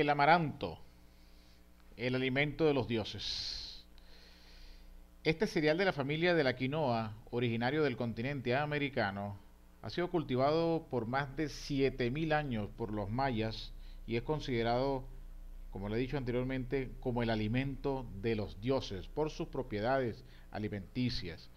el amaranto, el alimento de los dioses. Este cereal de la familia de la quinoa, originario del continente americano, ha sido cultivado por más de 7.000 años por los mayas y es considerado, como le he dicho anteriormente, como el alimento de los dioses por sus propiedades alimenticias,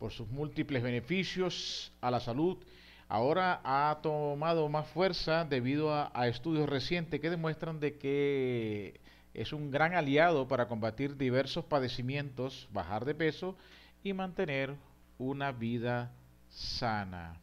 por sus múltiples beneficios a la salud ahora ha tomado más fuerza debido a, estudios recientes que demuestran de que es un gran aliado para combatir diversos padecimientos, bajar de peso y mantener una vida sana.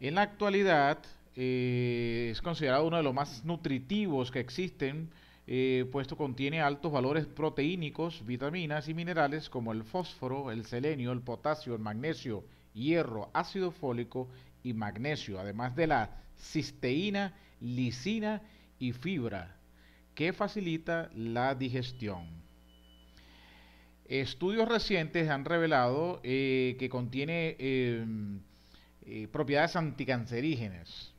En la actualidad eh, es considerado uno de los más nutritivos que existen, eh, puesto que contiene altos valores proteínicos, vitaminas y minerales como el fósforo, el selenio, el potasio, el magnesio, hierro, ácido fólico y magnesio, además de la cisteína, lisina y fibra, que facilita la digestión. Estudios recientes han revelado eh, que contiene em, eh, propiedades anticancerígenas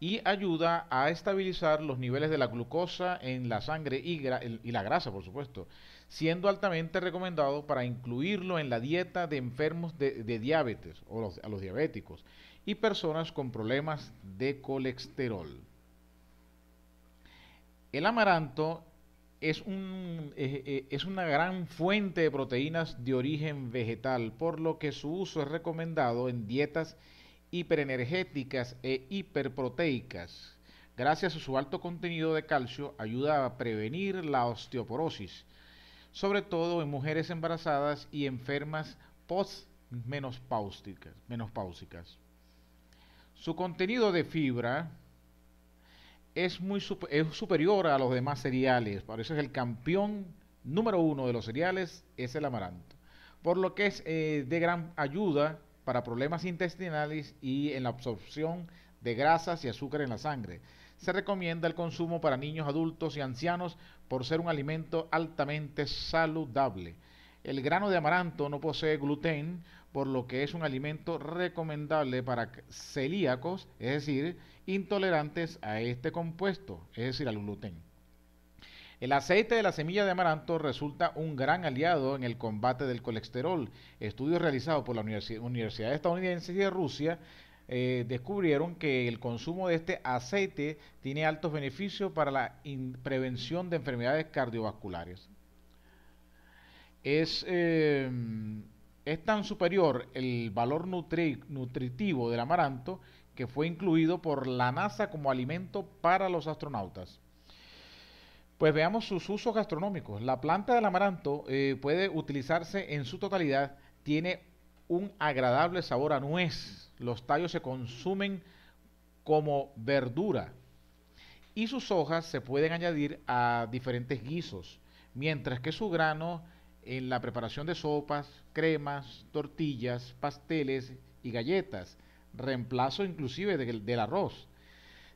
y ayuda a estabilizar los niveles de la glucosa en la sangre y la grasa, por supuesto, siendo altamente recomendado para incluirlo en la dieta de enfermos de, diabetes o a los diabéticos y personas con problemas de colesterol. El amaranto es, un, eh, eh, es, una gran fuente de proteínas de origen vegetal, por lo que su uso es recomendado en dietas hiperenergéticas e hiperproteicas. Gracias a su alto contenido de calcio, ayuda a prevenir la osteoporosis, sobre todo en mujeres embarazadas y enfermas post Su contenido de fibra es, muy superior a los demás cereales, por eso es el campeón número uno de los cereales, es el amaranto, por lo que es eh, de gran ayuda para problemas intestinales y en la absorción de grasas y azúcar en la sangre se recomienda el consumo para niños, adultos y ancianos por ser un alimento altamente saludable. El grano de amaranto no posee gluten, por lo que es un alimento recomendable para celíacos, es decir, intolerantes a este compuesto, es decir, al gluten. El aceite de la semilla de amaranto resulta un gran aliado en el combate del colesterol. Estudios realizados por la Universidad, Estadounidense y de Rusia eh, descubrieron que el consumo de este aceite tiene altos beneficios para la prevención de enfermedades cardiovasculares. Es, eh, es tan superior el valor nutritivo del amaranto que fue incluido por la NASA como alimento para los astronautas. Pues veamos sus usos gastronómicos. La planta del amaranto eh, puede utilizarse en su totalidad. Tiene un agradable sabor a nuez. Los tallos se consumen como verdura y sus hojas se pueden añadir a diferentes guisos, mientras que su grano en la preparación de sopas, cremas, tortillas, pasteles y galletas, reemplazo inclusive del, arroz.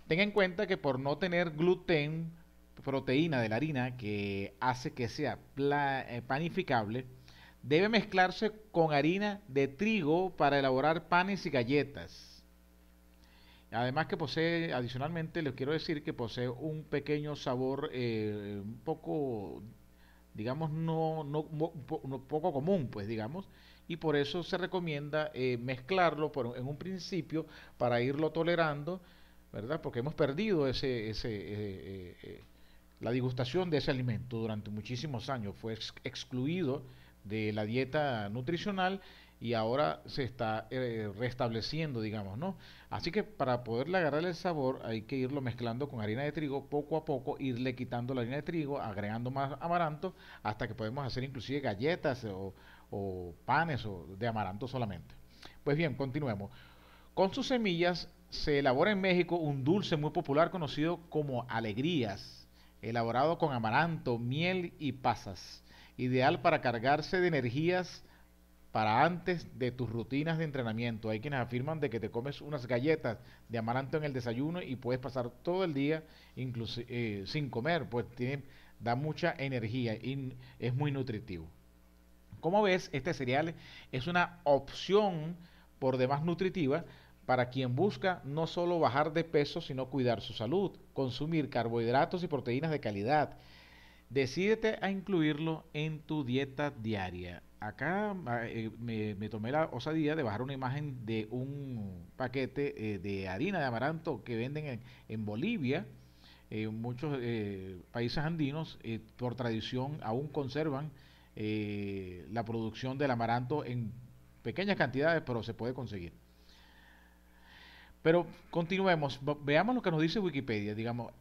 Tenga en cuenta que por no tener gluten, proteína de la harina que hace que sea eh, panificable, debe mezclarse con harina de trigo para elaborar panes y galletas. Además que posee, adicionalmente les quiero decir que posee un pequeño sabor eh, un poco, digamos, no, no, poco común, pues digamos, y por eso se recomienda eh, mezclarlo en un principio para irlo tolerando, ¿verdad? Porque hemos perdido ese, ese eh, la degustación de ese alimento durante muchísimos años, fue excluido de la dieta nutricional y ahora se está eh, restableciendo, digamos, ¿no? Así que para poderle agarrar el sabor hay que irlo mezclando con harina de trigo poco a poco, irle quitando la harina de trigo, agregando más amaranto, hasta que podemos hacer inclusive galletas o, o panes o de amaranto solamente. Pues bien, continuemos. Con sus semillas se elabora en México un dulce muy popular conocido como alegrías, elaborado con amaranto, miel y pasas ideal para cargarse de energías para antes de tus rutinas de entrenamiento. Hay quienes afirman de que te comes unas galletas de amaranto en el desayuno y puedes pasar todo el día incluso, eh, sin comer, pues tiene, da mucha energía y es muy nutritivo. Como ves, este cereal es una opción por demás nutritiva para quien busca no solo bajar de peso, sino cuidar su salud, consumir carbohidratos y proteínas de calidad, Decídete a incluirlo en tu dieta diaria. Acá ah, eh, me, tomé la osadía de bajar una imagen de un paquete eh, de harina de amaranto que venden en, Bolivia. En eh, muchos países andinos, por tradición, aún conservan la producción del amaranto en pequeñas cantidades, pero se puede conseguir. Pero continuemos, veamos lo que nos dice Wikipedia. Digamos,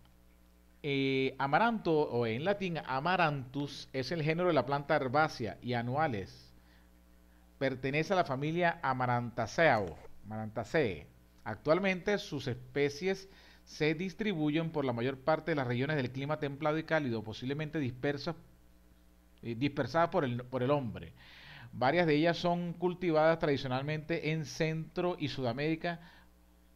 eh, amaranto, o en latín amaranthus, es el género de la planta herbácea y anuales. Pertenece a la familia Amarantaceae. Actualmente sus especies se distribuyen por la mayor parte de las regiones del clima templado y cálido, posiblemente dispersas, eh, dispersadas por el hombre. Varias de ellas son cultivadas tradicionalmente en Centro y Sudamérica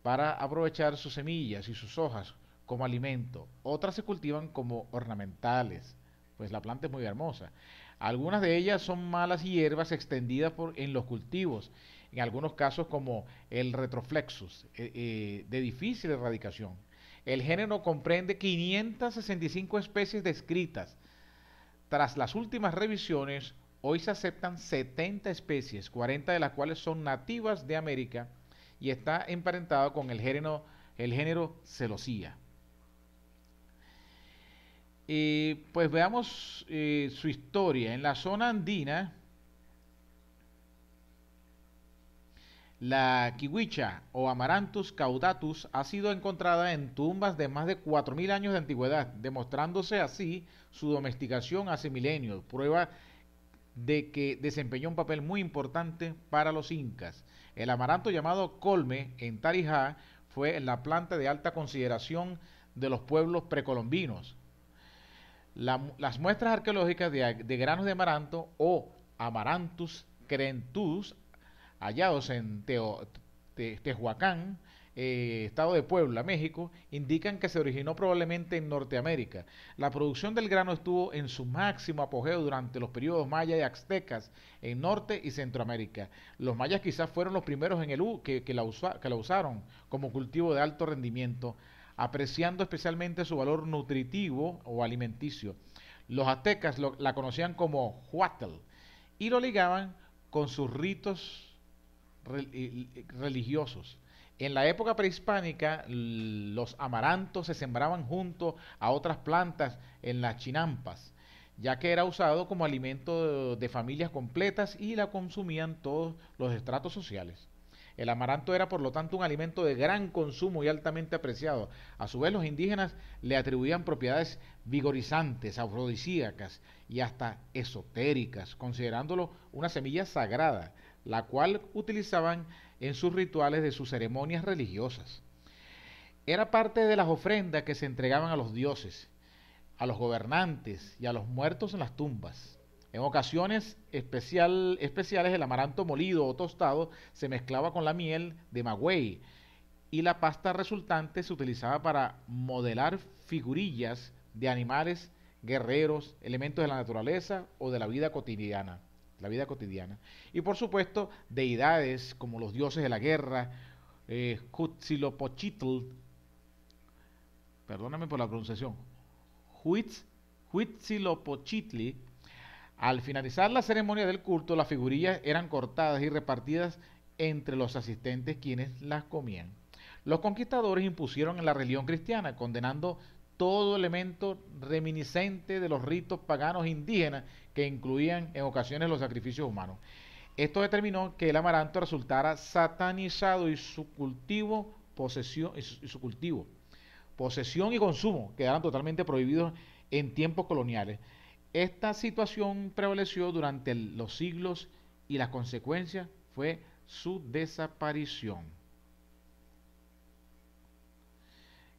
para aprovechar sus semillas y sus hojas como alimento, otras se cultivan como ornamentales, pues la planta es muy hermosa. Algunas de ellas son malas hierbas extendidas en los cultivos, en algunos casos como el retroflexus, eh, eh, de difícil erradicación. El género comprende 565 especies descritas. Tras las últimas revisiones, hoy se aceptan 70 especies, 40 de las cuales son nativas de América y está emparentado con el género, el género Celosía pues veamos eh, su historia. En la zona andina, la kiwicha o Amaranthus caudatus ha sido encontrada en tumbas de más de 4.000 años de antigüedad, demostrándose así su domesticación hace milenios, prueba de que desempeñó un papel muy importante para los incas. El amaranto llamado colme en Tarija fue la planta de alta consideración de los pueblos precolombinos las muestras arqueológicas de, granos de amaranto o Amaranthus crentus, hallados en Tehuacán, eh, estado de Puebla, México, indican que se originó probablemente en Norteamérica. La producción del grano estuvo en su máximo apogeo durante los periodos maya y aztecas en Norte y Centroamérica. Los mayas quizás fueron los primeros en el U que, la, que la usaron como cultivo de alto rendimiento apreciando especialmente su valor nutritivo o alimenticio. Los aztecas la conocían como Huatl y lo ligaban con sus ritos eh, religiosos. En la época prehispánica, los amarantos se sembraban junto a otras plantas en las chinampas, ya que era usado como alimento de familias completas y la consumían todos los estratos sociales. El amaranto era por lo tanto un alimento de gran consumo y altamente apreciado. A su vez los indígenas le atribuían propiedades vigorizantes, afrodisíacas y hasta esotéricas, considerándolo una semilla sagrada, la cual utilizaban en sus rituales de sus ceremonias religiosas. Era parte de las ofrendas que se entregaban a los dioses, a los gobernantes y a los muertos en las tumbas. En ocasiones especial, especiales el amaranto molido o tostado se mezclaba con la miel de magüey y la pasta resultante se utilizaba para modelar figurillas de animales, guerreros, elementos de la naturaleza o de la vida cotidiana, la vida cotidiana. Y por supuesto, deidades como los dioses de la guerra, eh, Huitzilopochtli, perdóname por la pronunciación, Huitzilopochtli, al finalizar la ceremonia del culto, las figurillas eran cortadas y repartidas entre los asistentes quienes las comían. Los conquistadores impusieron en la religión cristiana, condenando todo elemento reminiscente de los ritos paganos indígenas que incluían en ocasiones los sacrificios humanos. Esto determinó que el amaranto resultara satanizado y su cultivo, posesión, y y su cultivo, posesión y consumo quedaran totalmente prohibidos en tiempos coloniales. Esta situación prevaleció durante los siglos y la consecuencia fue su desaparición.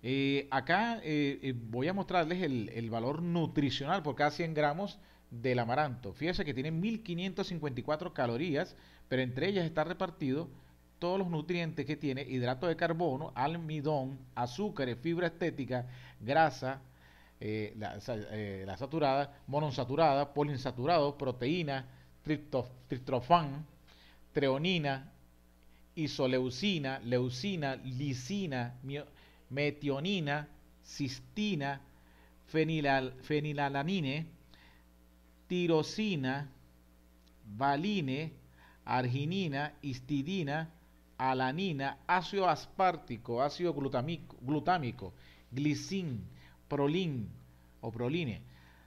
Eh, acá eh, eh, voy a mostrarles el, valor nutricional por cada 100 gramos del amaranto. Fíjense que tiene 1554 calorías, pero entre ellas está repartido todos los nutrientes que tiene, hidrato de carbono, almidón, azúcares, fibra estética, grasa, eh, eh, la, saturada, monosaturada poliinsaturado, proteína, triptof, treonina, isoleucina, leucina, lisina, metionina, cistina, fenilalanina, tirosina, valine, arginina, histidina, alanina, ácido aspartico, ácido glutámico, glutámico glicina prolin o proline,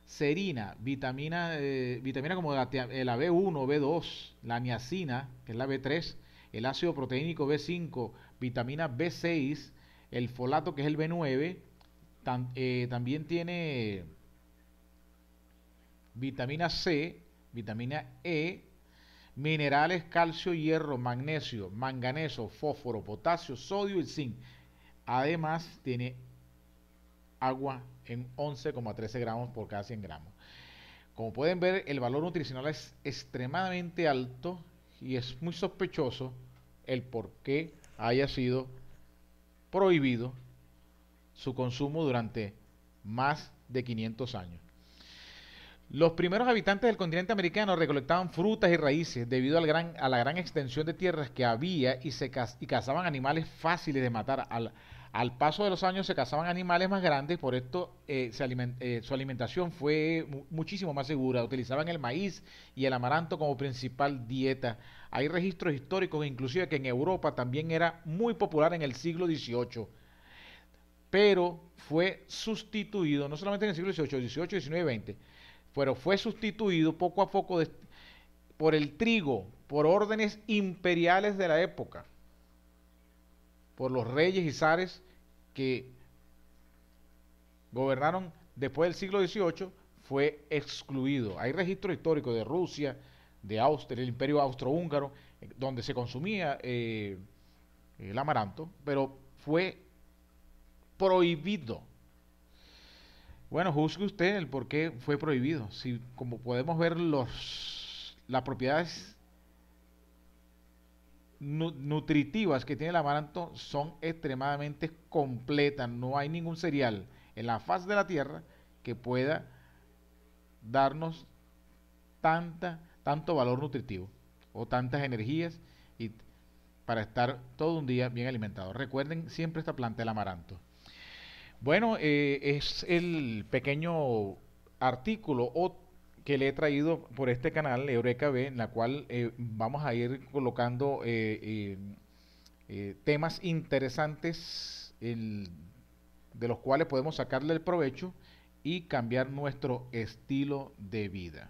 serina, vitamina, eh, vitamina como la, B1, eh, B2, la niacina, que es la B3, el ácido proteínico B5, vitamina B6, el folato, que es el B9, eh, también tiene vitamina C, vitamina E, minerales calcio, hierro, magnesio, manganeso, fósforo, potasio, sodio y zinc. Además tiene agua en 11,13 gramos por cada 100 gramos. Como pueden ver, el valor nutricional es extremadamente alto y es muy sospechoso el por qué haya sido prohibido su consumo durante más de 500 años. Los primeros habitantes del continente americano recolectaban frutas y raíces debido al gran, a la gran extensión de tierras que había y, y cazaban animales fáciles de matar al, al paso de los años se cazaban animales más grandes, por esto eh, eh, su alimentación fue muchísimo más segura. Utilizaban el maíz y el amaranto como principal dieta. Hay registros históricos, inclusive que en Europa también era muy popular en el siglo XVIII, pero fue sustituido, no solamente en el siglo XVIII, XVIII, XIX y XX, pero fue sustituido poco a poco por el trigo, por órdenes imperiales de la época, por los reyes y zares que gobernaron después del siglo XVIII fue excluido. Hay registro histórico de Rusia, de Austria, el imperio austrohúngaro, eh, donde se consumía eh, el amaranto, pero fue prohibido. Bueno, juzgue usted el por qué fue prohibido. Si, como podemos ver, los, las propiedades nutritivas que tiene el amaranto son extremadamente completas. No hay ningún cereal en la faz de la tierra que pueda darnos tanta, tanto valor nutritivo o tantas energías y para estar todo un día bien alimentado. Recuerden siempre esta planta el amaranto. Bueno, eh, es el pequeño artículo o que le he traído por este canal, Eureka B, en la cual eh, vamos a ir colocando eh, eh, temas interesantes de los cuales podemos sacarle el provecho y cambiar nuestro estilo de vida.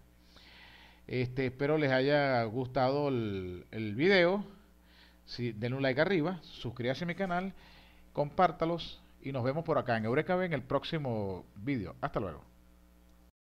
Este, espero les haya gustado el, el video. Si, denle un like arriba, suscríbanse a mi canal, compártalos y nos vemos por acá en Eureka B en el próximo video. Hasta luego.